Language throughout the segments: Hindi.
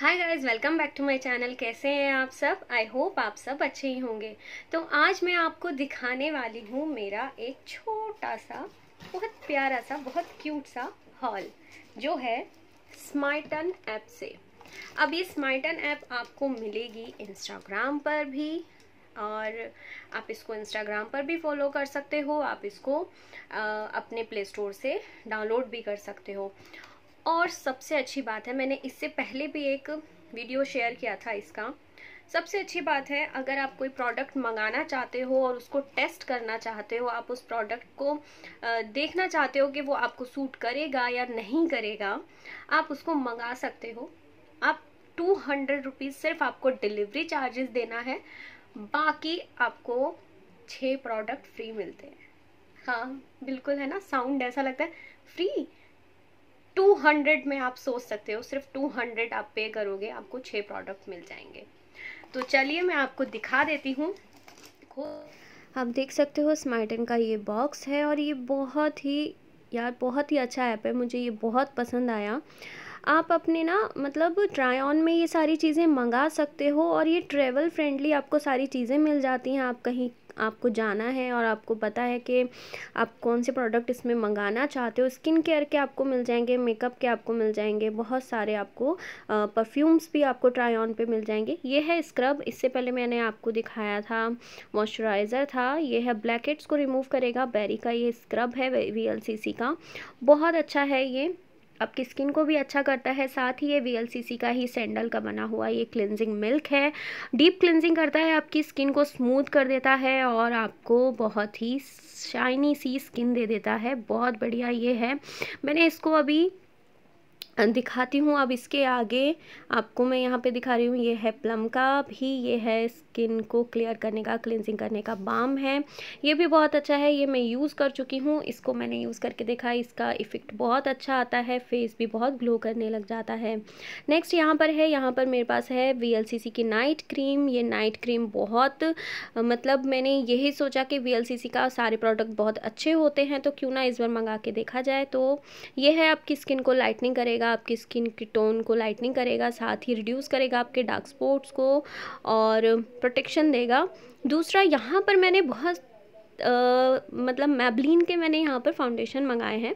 hi guys welcome back to my channel कैसे हैं आप सब आई होप आप सब अच्छे ही होंगे तो आज मैं आपको दिखाने वाली हूँ मेरा एक छोटा सा बहुत प्यारा सा बहुत क्यूट सा हॉल जो है स्मार्टन ऐप से अब ये स्मार्टन ऐप आपको मिलेगी इंस्टाग्राम पर भी और आप इसको इंस्टाग्राम पर भी फॉलो कर सकते हो आप इसको आ, अपने प्ले स्टोर से डाउनलोड भी कर सकते हो और सबसे अच्छी बात है मैंने इससे पहले भी एक वीडियो शेयर किया था इसका सबसे अच्छी बात है अगर आप कोई प्रोडक्ट मंगाना चाहते हो और उसको टेस्ट करना चाहते हो आप उस प्रोडक्ट को देखना चाहते हो कि वो आपको सूट करेगा या नहीं करेगा आप उसको मंगा सकते हो आप टू हंड्रेड रुपीज़ सिर्फ आपको डिलीवरी चार्जेस देना है बाकी आपको छः प्रोडक्ट फ्री मिलते हैं हाँ बिल्कुल है ना साउंड ऐसा लगता है फ्री 200 में आप सोच सकते हो सिर्फ 200 आप पे करोगे आपको छः प्रोडक्ट मिल जाएंगे तो चलिए मैं आपको दिखा देती हूँ आप देख सकते हो स्मार्टन का ये बॉक्स है और ये बहुत ही यार बहुत ही अच्छा ऐप है मुझे ये बहुत पसंद आया आप अपने ना मतलब ट्राई ऑन में ये सारी चीज़ें मंगा सकते हो और ये ट्रैवल फ्रेंडली आपको सारी चीज़ें मिल जाती हैं आप कहीं आपको जाना है और आपको पता है कि आप कौन से प्रोडक्ट इसमें मंगाना चाहते हो स्किन केयर के आपको मिल जाएंगे मेकअप के आपको मिल जाएंगे बहुत सारे आपको परफ्यूम्स भी आपको ट्राई ऑन पे मिल जाएंगे ये है स्क्रब इससे पहले मैंने आपको दिखाया था मॉइस्चराइज़र था ये है ब्लैकेट्स को रिमूव करेगा बैरी का ये स्क्रब है वी का बहुत अच्छा है ये आपकी स्किन को भी अच्छा करता है साथ ही ये वी का ही सैंडल का बना हुआ ये क्लिनजिंग मिल्क है डीप क्लिनजिंग करता है आपकी स्किन को स्मूथ कर देता है और आपको बहुत ही शाइनी सी स्किन दे देता है बहुत बढ़िया ये है मैंने इसको अभी दिखाती हूँ अब इसके आगे आपको मैं यहाँ पे दिखा रही हूँ ये है प्लम का भी ये है स्किन को क्लियर करने का क्लिनजिंग करने का बाम है ये भी बहुत अच्छा है ये मैं यूज़ कर चुकी हूँ इसको मैंने यूज़ करके देखा इसका इफ़ेक्ट बहुत अच्छा आता है फेस भी बहुत ग्लो करने लग जाता है नेक्स्ट यहाँ पर है यहाँ पर मेरे पास है वी की नाइट क्रीम ये नाइट क्रीम बहुत मतलब मैंने यही सोचा कि वी का सारे प्रोडक्ट बहुत अच्छे होते हैं तो क्यों ना इस बार मंगा के देखा जाए तो ये है आपकी स्किन को लाइटनिंग करेगा करेगा आपकी स्किन की टोन को लाइटनिंग करेगा साथ ही रिड्यूस करेगा आपके डार्क स्पॉट्स को और प्रोटेक्शन देगा दूसरा यहाँ पर मैंने बहुत आ, मतलब मैबलिन के मैंने यहाँ पर फाउंडेशन मंगाए हैं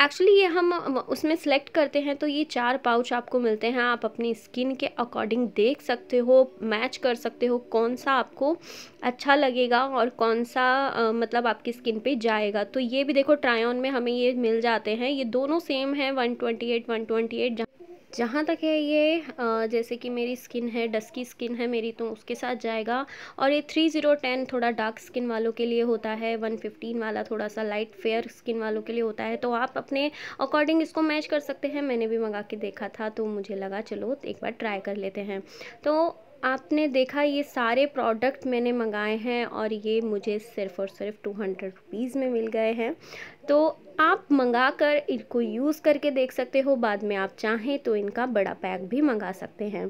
एक्चुअली ये हम उसमें सेलेक्ट करते हैं तो ये चार पाउच आपको मिलते हैं आप अपनी स्किन के अकॉर्डिंग देख सकते हो मैच कर सकते हो कौन सा आपको अच्छा लगेगा और कौन सा आ, मतलब आपकी स्किन पे जाएगा तो ये भी देखो ट्रायन में हमें ये मिल जाते हैं ये दोनों सेम है one twenty eight one twenty eight जहाँ तक है ये जैसे कि मेरी स्किन है डस्की स्किन है मेरी तो उसके साथ जाएगा और ये थ्री ज़ीरो टेन थोड़ा डार्क स्किन वालों के लिए होता है वन फिफ्टीन वाला थोड़ा सा लाइट फेयर स्किन वालों के लिए होता है तो आप अपने अकॉर्डिंग इसको मैच कर सकते हैं मैंने भी मंगा के देखा था तो मुझे लगा चलो एक बार ट्राई कर लेते हैं तो आपने देखा ये सारे प्रोडक्ट मैंने मंगाए हैं और ये मुझे सिर्फ़ और सिर्फ टू हंड्रेड रुपीज़ में मिल गए हैं तो आप मंगा कर इनको यूज़ करके देख सकते हो बाद में आप चाहें तो इनका बड़ा पैक भी मंगा सकते हैं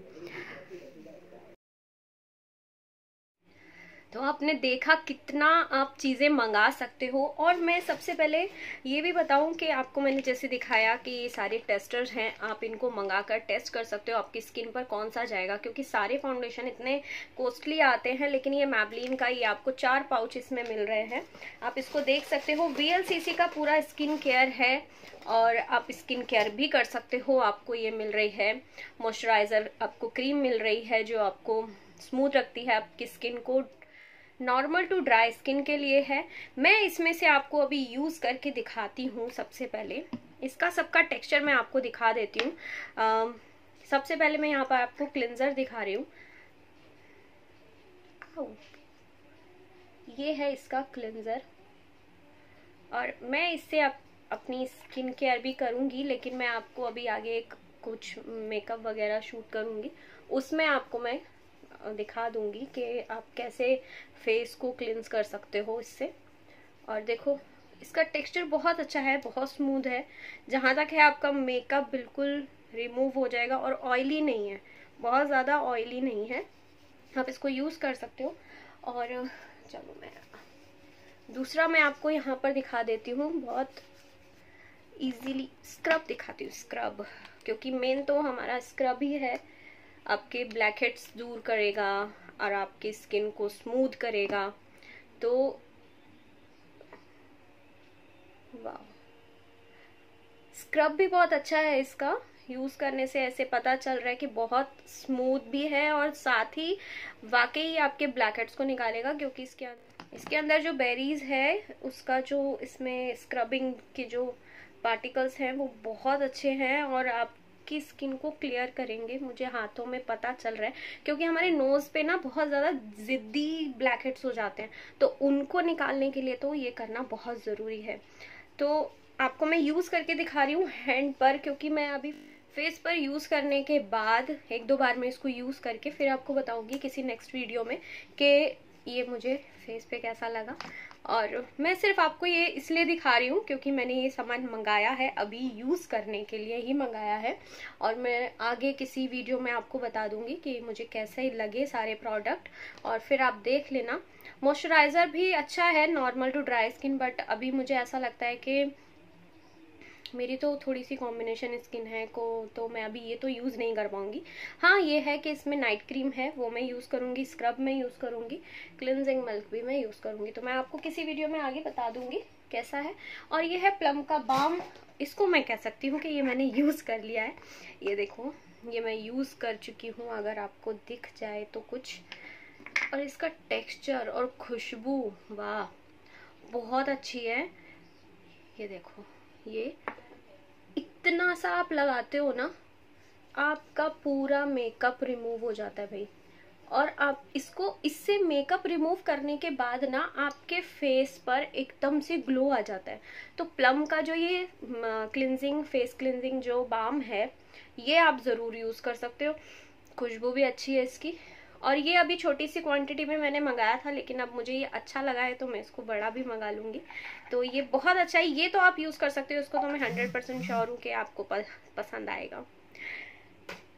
तो आपने देखा कितना आप चीज़ें मंगा सकते हो और मैं सबसे पहले ये भी बताऊं कि आपको मैंने जैसे दिखाया कि ये सारे टेस्टर्स हैं आप इनको मंगा कर टेस्ट कर सकते हो आपकी स्किन पर कौन सा जाएगा क्योंकि सारे फाउंडेशन इतने कॉस्टली आते हैं लेकिन ये मैबलिन का ये आपको चार पाउच इसमें मिल रहे हैं आप इसको देख सकते हो वी का पूरा स्किन केयर है और आप स्किन केयर भी कर सकते हो आपको ये मिल रही है मॉइस्चराइज़र आपको क्रीम मिल रही है जो आपको स्मूथ रखती है आपकी स्किन को नॉर्मल टू ड्राई स्किन के लिए है मैं इसमें से आपको अभी यूज़ करके दिखाती हूँ सबसे पहले इसका सबका टेक्सचर मैं आपको दिखा देती हूँ सबसे पहले मैं यहाँ पर आपको क्लिनजर दिखा रही हूँ ये है इसका क्लिनजर और मैं इससे अप, अपनी स्किन केयर भी करूँगी लेकिन मैं आपको अभी आगे एक कुछ मेकअप वगैरह शूट करूँगी उसमें आपको मैं दिखा दूंगी कि आप कैसे फेस को क्लिनस कर सकते हो इससे और देखो इसका टेक्सचर बहुत अच्छा है बहुत स्मूथ है जहाँ तक है आपका मेकअप बिल्कुल रिमूव हो जाएगा और ऑयली नहीं है बहुत ज़्यादा ऑयली नहीं है आप इसको यूज़ कर सकते हो और चलो मैं दूसरा मैं आपको यहाँ पर दिखा देती हूँ बहुत इजीली स्क्रब दिखाती हूँ स्क्रब क्योंकि मेन तो हमारा स्क्रब ही है आपके ब्लैक हेड्स दूर करेगा और आपकी स्किन को स्मूथ करेगा तो वाह स्क्रब भी बहुत अच्छा है इसका यूज़ करने से ऐसे पता चल रहा है कि बहुत स्मूथ भी है और साथ ही वाकई आपके ब्लैक हेड्स को निकालेगा क्योंकि इसके इसके अंदर जो बेरीज है उसका जो इसमें स्क्रबिंग के जो पार्टिकल्स हैं वो बहुत अच्छे हैं और आप की स्किन को क्लियर करेंगे मुझे हाथों में पता चल रहा है क्योंकि हमारे नोज़ पे ना बहुत ज़्यादा ज़िद्दी ब्लैक हेड्स हो जाते हैं तो उनको निकालने के लिए तो ये करना बहुत ज़रूरी है तो आपको मैं यूज़ करके दिखा रही हूँ हैंड पर क्योंकि मैं अभी फेस पर यूज़ करने के बाद एक दो बार मैं इसको यूज़ करके फिर आपको बताऊंगी किसी नेक्स्ट वीडियो में कि ये मुझे फेस पे कैसा लगा और मैं सिर्फ आपको ये इसलिए दिखा रही हूँ क्योंकि मैंने ये सामान मंगाया है अभी यूज़ करने के लिए ही मंगाया है और मैं आगे किसी वीडियो में आपको बता दूँगी कि मुझे कैसे लगे सारे प्रोडक्ट और फिर आप देख लेना मॉइस्चराइज़र भी अच्छा है normal to dry skin but अभी मुझे ऐसा लगता है कि मेरी तो थोड़ी सी कॉम्बिनेशन स्किन है को तो मैं अभी ये तो यूज़ नहीं कर पाऊँगी हाँ ये है कि इसमें नाइट क्रीम है वो मैं यूज़ करूँगी स्क्रब में यूज़ करूँगी क्लिनजिंग मिल्क भी मैं यूज़ करूँगी तो मैं आपको किसी वीडियो में आगे बता दूँगी कैसा है और ये है प्लम का बाम इसको मैं कह सकती हूँ कि ये मैंने यूज़ कर लिया है ये देखो ये मैं यूज़ कर चुकी हूँ अगर आपको दिख जाए तो कुछ और इसका टेक्स्चर और खुशबू वाह बहुत अच्छी है ये देखो ये इतना सा आप लगाते हो ना आपका पूरा मेकअप रिमूव हो जाता है भाई और आप इसको इससे मेकअप रिमूव करने के बाद ना आपके फेस पर एकदम से ग्लो आ जाता है तो प्लम का जो ये क्लिनजिंग फेस क्लिनजिंग जो बाम है ये आप ज़रूर यूज़ कर सकते हो खुशबू भी अच्छी है इसकी और ये अभी छोटी सी क्वांटिटी में मैंने मंगाया था लेकिन अब मुझे ये अच्छा लगा है तो मैं इसको बड़ा भी मंगा लूँगी तो ये बहुत अच्छा है ये तो आप यूज़ कर सकते हो इसको तो मैं हंड्रेड परसेंट श्योर हूँ कि आपको पसंद आएगा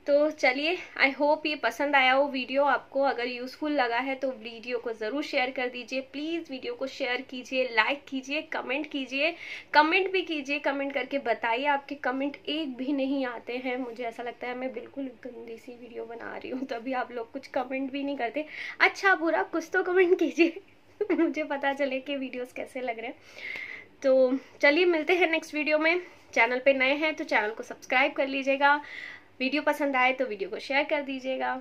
तो चलिए आई होप ये पसंद आया हो वीडियो आपको अगर यूज़फुल लगा है तो वीडियो को ज़रूर शेयर कर दीजिए प्लीज़ वीडियो को शेयर कीजिए लाइक कीजिए कमेंट कीजिए कमेंट भी कीजिए कमेंट करके बताइए आपके कमेंट एक भी नहीं आते हैं मुझे ऐसा लगता है मैं बिल्कुल गंदी सी वीडियो बना रही हूँ तभी आप लोग कुछ कमेंट भी नहीं करते अच्छा बुरा कुछ तो कमेंट कीजिए मुझे पता चले कि वीडियोस कैसे लग रहे हैं तो चलिए मिलते हैं नेक्स्ट वीडियो में चैनल पे नए हैं तो चैनल को सब्सक्राइब कर लीजिएगा वीडियो पसंद आए तो वीडियो को शेयर कर दीजिएगा